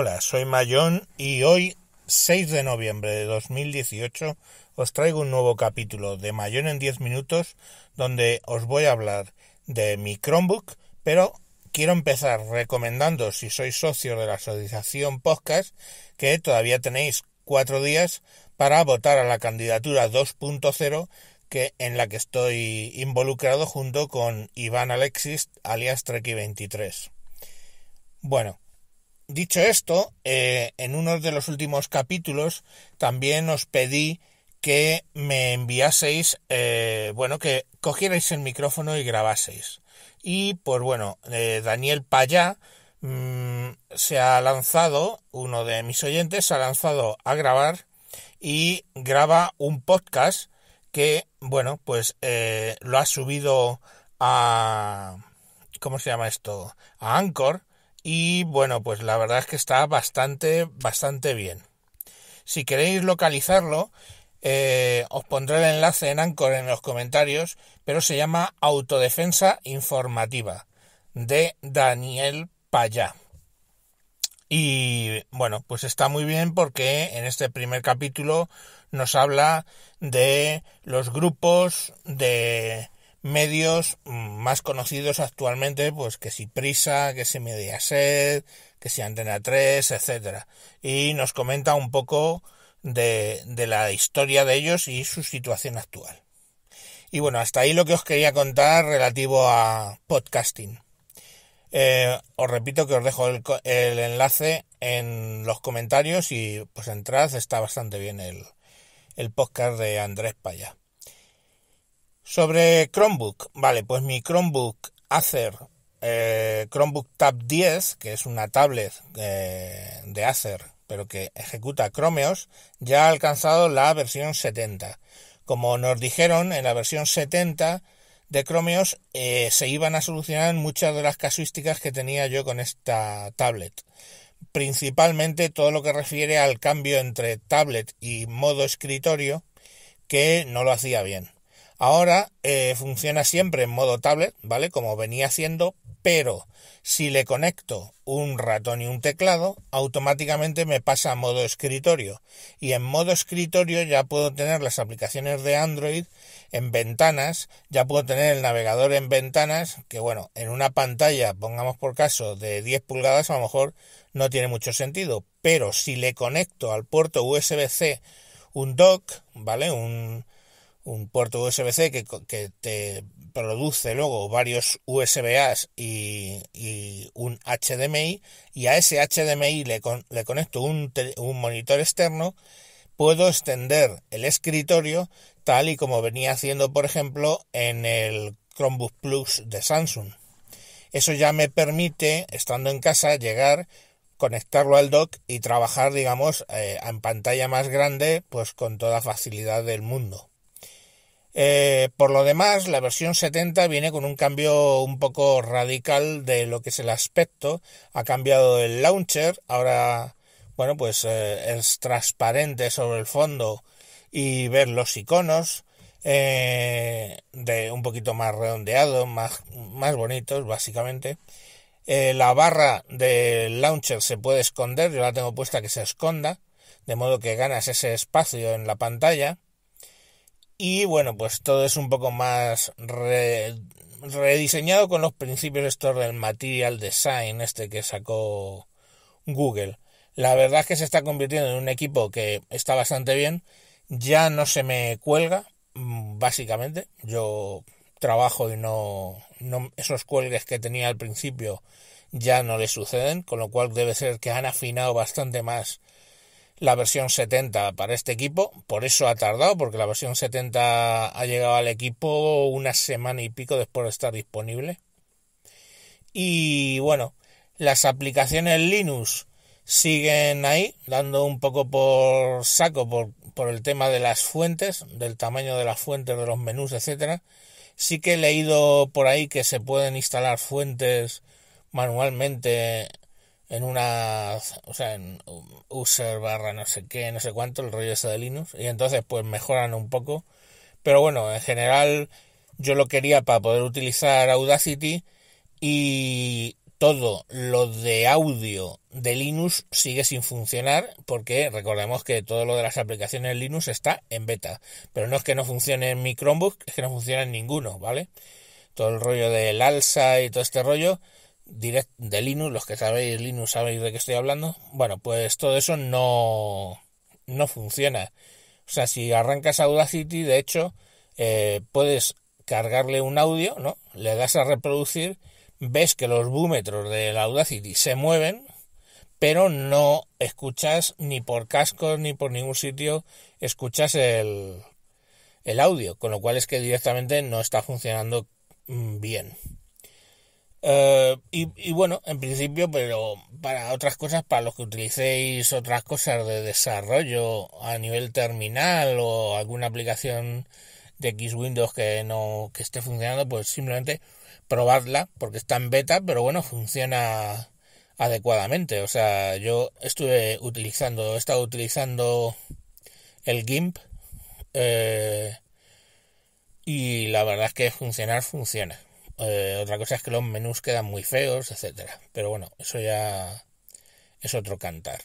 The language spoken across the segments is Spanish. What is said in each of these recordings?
Hola, soy Mayón y hoy, 6 de noviembre de 2018, os traigo un nuevo capítulo de Mayón en 10 minutos donde os voy a hablar de mi Chromebook, pero quiero empezar recomendando, si sois socio de la asociación Podcast, que todavía tenéis cuatro días para votar a la candidatura 2.0 que en la que estoy involucrado junto con Iván Alexis, alias Treki23. Bueno, Dicho esto, eh, en uno de los últimos capítulos también os pedí que me enviaseis, eh, bueno, que cogierais el micrófono y grabaseis. Y pues bueno, eh, Daniel Payá mm, se ha lanzado, uno de mis oyentes se ha lanzado a grabar y graba un podcast que, bueno, pues lo ha subido a... ¿Cómo se llama esto? A Anchor y bueno, pues la verdad es que está bastante, bastante bien. Si queréis localizarlo, eh, os pondré el enlace en Anchor en los comentarios, pero se llama Autodefensa Informativa de Daniel Payá. Y bueno, pues está muy bien porque en este primer capítulo nos habla de los grupos de medios mm, más conocidos actualmente, pues que si Prisa, que si Mediaset, que si Antena 3, etcétera. Y nos comenta un poco de, de la historia de ellos y su situación actual. Y bueno, hasta ahí lo que os quería contar relativo a podcasting. Eh, os repito que os dejo el, el, enlace en los comentarios y pues entrad, está bastante bien el, el podcast de Andrés Paya. Sobre Chromebook, vale, pues mi Chromebook Acer, eh, Chromebook Tab 10, que es una tablet eh, de Acer, pero que ejecuta Chromeos, ya ha alcanzado la versión 70. Como nos dijeron, en la versión 70 de Chromeos eh, se iban a solucionar muchas de las casuísticas que tenía yo con esta tablet. Principalmente todo lo que refiere al cambio entre tablet y modo escritorio, que no lo hacía bien. Ahora eh, funciona siempre en modo tablet, ¿vale? Como venía haciendo, pero si le conecto un ratón y un teclado, automáticamente me pasa a modo escritorio. Y en modo escritorio ya puedo tener las aplicaciones de Android en ventanas, ya puedo tener el navegador en ventanas, que bueno, en una pantalla, pongamos por caso, de 10 pulgadas a lo mejor no tiene mucho sentido, pero si le conecto al puerto USB-C un dock, ¿vale? Un, un puerto USB-C que, te produce luego varios USB-As y, un HDMI, y a ese HDMI le, conecto un, monitor externo, puedo extender el escritorio tal y como venía haciendo, por ejemplo, en el Chromebook Plus de Samsung. Eso ya me permite, estando en casa, llegar conectarlo al dock y trabajar, digamos, eh, en pantalla más grande, pues con toda facilidad del mundo. Eh, por lo demás, la versión 70 viene con un cambio un poco radical de lo que es el aspecto. Ha cambiado el launcher, ahora, bueno, pues eh, es transparente sobre el fondo y ver los iconos. Eh, de un poquito más redondeado, más, más bonitos, básicamente. la barra del launcher se puede esconder, yo la tengo puesta que se esconda, de modo que ganas ese espacio en la pantalla. Y bueno, pues todo es un poco más rediseñado con los principios estos del material design, este que sacó Google. La verdad es que se está convirtiendo en un equipo que está bastante bien. Ya no se me cuelga, mm, básicamente. Yo trabajo y no, no esos cuelgues que tenía al principio ya no le suceden, con lo cual debe ser que han afinado bastante más la versión 70 para este equipo, por eso ha tardado, porque la versión 70 ha llegado al equipo una semana y pico después de estar disponible. Y bueno, las aplicaciones Linux siguen ahí, dando un poco por saco por, por el tema de las fuentes, del tamaño de las fuentes, de los menús, etcétera. Sí que he leído por ahí que se pueden instalar fuentes manualmente en una, o sea, en user barra no sé qué, no sé cuánto, el rollo ese de Linux, y entonces pues mejoran un poco, pero bueno, en general yo lo quería para poder utilizar Audacity y todo lo de audio de Linux sigue sin funcionar porque recordemos que todo lo de las aplicaciones Linux está en beta, pero no es que no funcione en mi Chromebook, es que no funciona en ninguno, ¿vale? Todo el rollo del alza y todo este rollo de Linux, los que sabéis Linux sabéis de qué estoy hablando. Bueno, pues todo eso no, no funciona. O sea, si arrancas Audacity, de hecho, eh, puedes cargarle un audio, ¿no? Le das a reproducir, ves que los búmetros del Audacity se mueven, pero no escuchas ni por cascos ni por ningún sitio escuchas el, el audio, con lo cual es que directamente no está funcionando mm, bien. Eh, y, bueno, en principio, pero para otras cosas, para los que utilicéis otras cosas de desarrollo a nivel terminal o alguna aplicación de X Windows que no que esté funcionando, pues simplemente probadla porque está en beta, pero bueno, funciona adecuadamente. O sea, yo estuve utilizando, he estado utilizando el GIMP eh, y la verdad es que funcionar funciona. Eh, otra cosa es que los menús quedan muy feos, etcétera. Pero bueno, eso ya es otro cantar.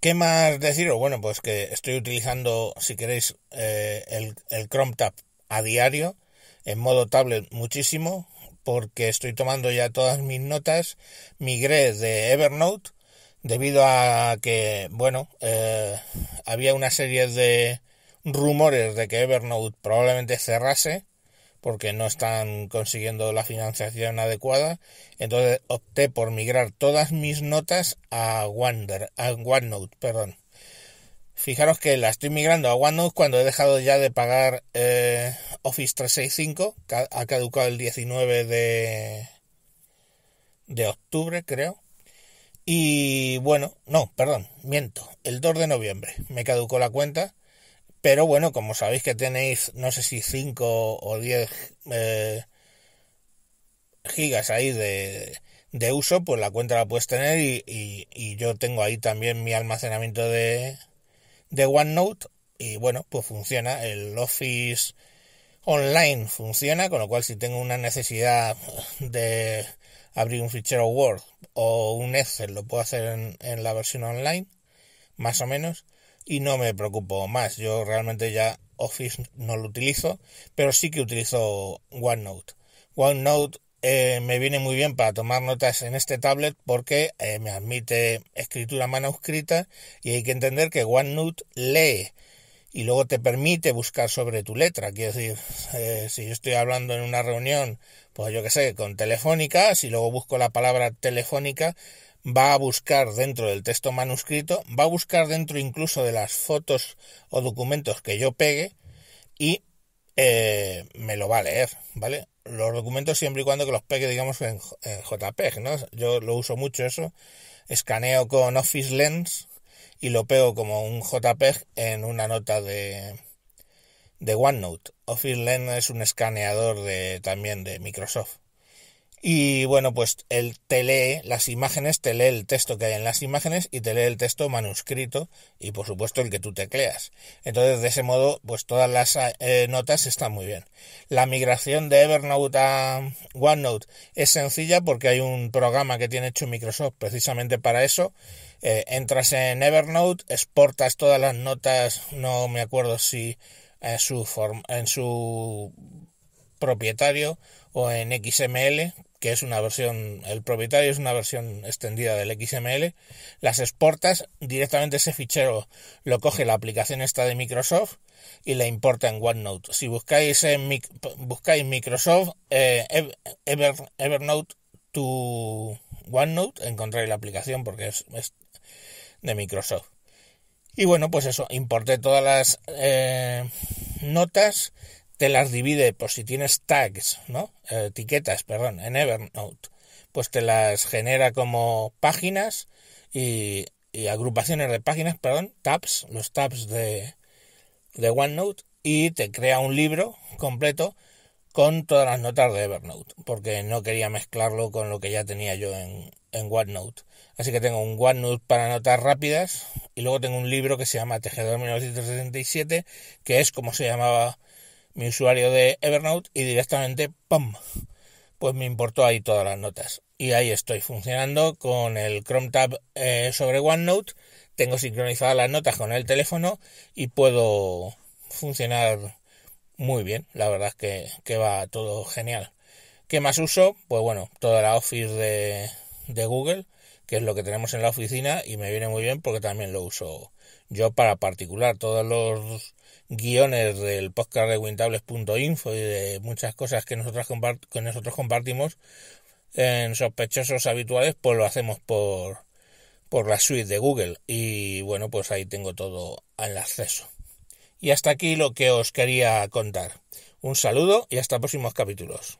¿Qué más deciros? Bueno, pues que estoy utilizando, si queréis, eh, el, Chrome Tab a diario, en modo tablet muchísimo, porque estoy tomando ya todas mis notas. Migré de Evernote, debido a que, bueno, eh, había una serie de rumores de que Evernote probablemente cerrase porque no están consiguiendo la financiación adecuada. Entonces opté por migrar todas mis notas a, Wander, a OneNote. Perdón. Fijaros que la estoy migrando a OneNote cuando he dejado ya de pagar eh, Office 365. Ha caducado el 19 de, de octubre, creo. Y bueno, no, perdón, miento. El 2 de noviembre me caducó la cuenta pero bueno, como sabéis que tenéis, no sé si 5 o 10 eh, gigas ahí de, uso, pues la cuenta la puedes tener y, yo tengo ahí también mi almacenamiento de, de OneNote y bueno, pues funciona. El Office Online funciona, con lo cual si tengo una necesidad de abrir un fichero Word o un Excel, lo puedo hacer en la versión online, más o menos y no me preocupo más. Yo realmente ya Office no lo utilizo, pero sí que utilizo OneNote. OneNote eh, me viene muy bien para tomar notas en este tablet porque eh, me admite escritura manuscrita y hay que entender que OneNote lee y luego te permite buscar sobre tu letra. Quiero decir, eh, si yo estoy hablando en una reunión, pues yo qué sé, con telefónica, si luego busco la palabra telefónica, va a buscar dentro del texto manuscrito, va a buscar dentro incluso de las fotos o documentos que yo pegue y eh, me lo va a leer, ¿vale? Los documentos siempre y cuando que los pegue, digamos, en, JPG, JPEG, ¿no? Yo lo uso mucho eso, escaneo con Office Lens y lo pego como un JPEG en una nota de, de OneNote. Office Lens es un escaneador también de Microsoft. Y bueno, pues él te lee las imágenes, te lee el texto que hay en las imágenes y te lee el texto manuscrito y por supuesto el que tú tecleas. Entonces, de ese modo, pues todas las eh, notas están muy bien. La migración de Evernote a OneNote es sencilla porque hay un programa que tiene hecho Microsoft precisamente para eso. Eh, entras en Evernote, exportas todas las notas, no me acuerdo si en su, en su propietario o en XML, que es una versión, el propietario es una versión extendida del XML, las exportas, directamente ese fichero lo coge la aplicación esta de Microsoft y la importa en OneNote. Si buscáis, en, buscáis Microsoft eh, Evernote to OneNote, encontráis la aplicación porque es, de Microsoft. Y bueno, pues eso, importé todas las eh, notas, te las divide por pues, si tienes tags, ¿no? Eh, etiquetas, perdón, en Evernote. Pues te las genera como páginas y, agrupaciones de páginas, perdón, tabs, los tabs de, de OneNote y te crea un libro completo con todas las notas de Evernote, porque no quería mezclarlo con lo que ya tenía yo en, en, OneNote. Así que tengo un OneNote para notas rápidas y luego tengo un libro que se llama Tejedor 1967, que es como se llamaba mi usuario de Evernote y directamente, ¡pam! Pues me importó ahí todas las notas. Y ahí estoy funcionando con el Chrome Tab eh, sobre OneNote. Tengo sincronizadas las notas con el teléfono y puedo funcionar muy bien. La verdad es que, va todo genial. ¿Qué más uso? Pues bueno, toda la Office de Google, que es lo que tenemos en la oficina y me viene muy bien porque también lo uso yo para particular todos los guiones del podcast de Wintables.info y de muchas cosas que nosotros, que nosotros compartimos en sospechosos habituales, pues lo hacemos por, por la suite de Google. Y bueno, pues ahí tengo todo al acceso. Y hasta aquí lo que os quería contar. Un saludo y hasta próximos capítulos.